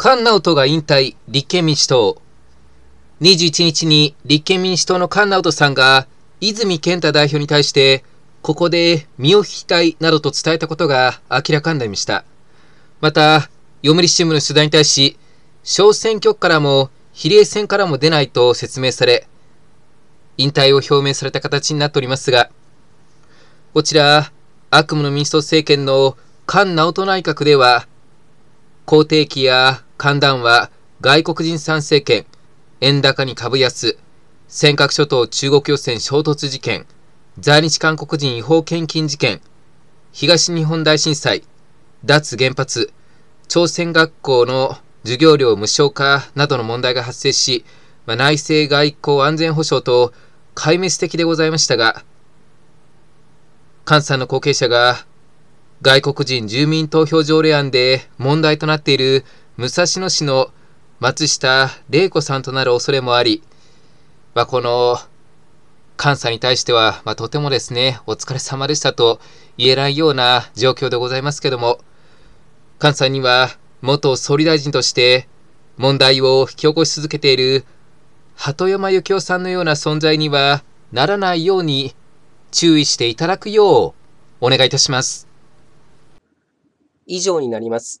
菅直人が引退、立憲民主党。21日に立憲民主党の菅直人さんが、泉健太代表に対して、ここで身を引きたいなどと伝えたことが明らかになりました。また、読売新聞の取材に対し、小選挙区からも比例選からも出ないと説明され、引退を表明された形になっておりますが、こちら、悪夢の民主党政権の菅直人内閣では、口蹄疫や寒暖は外国人参政権、円高に株安、尖閣諸島中国漁船衝突事件、在日韓国人違法献金事件、東日本大震災、脱原発、朝鮮学校の授業料無償化などの問題が発生し、まあ、内政外交安全保障と壊滅的でございましたが、菅さんの後継者が外国人住民投票条例案で問題となっている武蔵野市の松下玲子さんとなる恐れもあり、まあ、この監査に対しては、まあ、とてもですね、お疲れ様でしたと言えないような状況でございますけども、菅さんには元総理大臣として問題を引き起こし続けている鳩山幸夫さんのような存在にはならないように注意していただくようお願いいたします。以上になります。